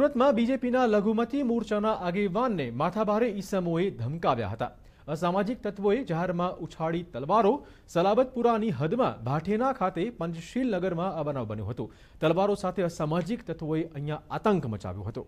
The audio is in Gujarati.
સુરતમાં બીજેપીના લઘુમતી મોરચાના આગેવાનને માથાભારે ઈસમોએ ધમકાવ્યા હતા અસામાજિક તત્વોએ જાહેરમાં ઉછાળી તલવારો સલાબતપુરાની હદમાં ભાઠેના ખાતે પંચશીલ નગરમાં આ બનાવ બન્યો હતો તલવારો સાથે અસામાજિક તત્વોએ અહીંયા આતંક મચાવ્યો હતો